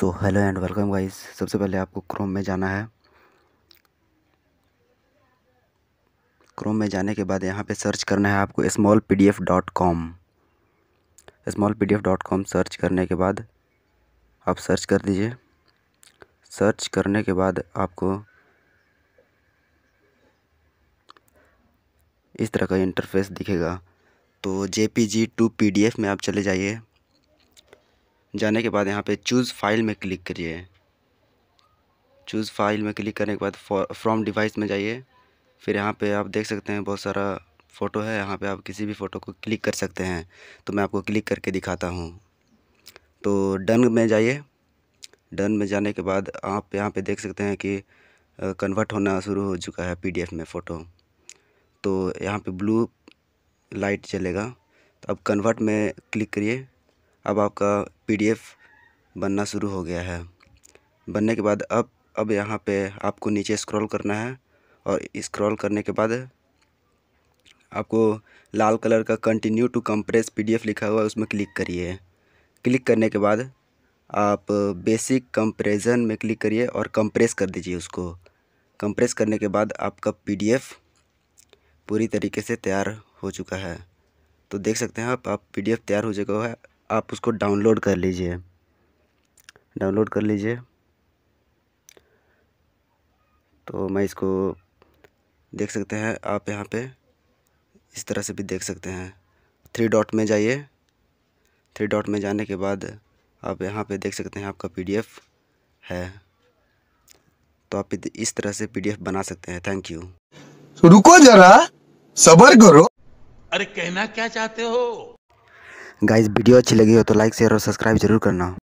so hello and welcome guys सबसे पहले आपको क्रोम में जाना है क्रोम में जाने के बाद यहाँ पे सर्च करना है आपको small P D F dot com small P D F dot com search करने के बाद आप सर्च कर दीजिए सर्च करने के बाद आपको इस तरह का इंटरफेस दिखेगा तो J P G to P D F में आप चले जाइए जाने के बाद यहाँ पे चूज़ फाइल में क्लिक करिए चूज़ फाइल में क्लिक करने के बाद फ्रॉम डिवाइस में जाइए फिर यहाँ पे आप देख सकते हैं बहुत सारा फ़ोटो है यहाँ पे आप किसी भी फ़ोटो को क्लिक कर सकते हैं तो मैं आपको क्लिक करके दिखाता हूँ तो डन में जाइए डन में जाने के बाद आप यहाँ पर देख सकते हैं कि कन्वर्ट होना शुरू हो चुका है पी में फ़ोटो तो यहाँ पर ब्लू लाइट चलेगा तो अब कन्वर्ट में क्लिक करिए अब आपका पी डी एफ़ बनना शुरू हो गया है बनने के बाद अब अब यहाँ पे आपको नीचे स्क्रॉल करना है और स्क्रॉल करने के बाद आपको लाल कलर का कंटिन्यू टू कंप्रेस पीडीएफ लिखा हुआ है उसमें क्लिक करिए क्लिक करने के बाद आप बेसिक कंप्रेशन में क्लिक करिए और कंप्रेस कर दीजिए उसको कंप्रेस करने के बाद आपका पीडीएफ पूरी तरीके से तैयार हो चुका है तो देख सकते हैं आप आप पीडीएफ तैयार हो चुका है आप उसको डाउनलोड कर लीजिए डाउनलोड कर लीजिए तो मैं इसको देख सकते हैं आप यहाँ पे इस तरह से भी देख सकते हैं थ्री डॉट में जाइए थ्री डॉट में जाने के बाद आप यहाँ पे देख सकते हैं आपका पीडीएफ है तो आप इस तरह से पीडीएफ बना सकते हैं थैंक यू रुको जरा सबर करो अरे कहना क्या चाहते हो गाइस वीडियो अच्छी लगी हो तो लाइक शेयर और सब्सक्राइब जरूर करना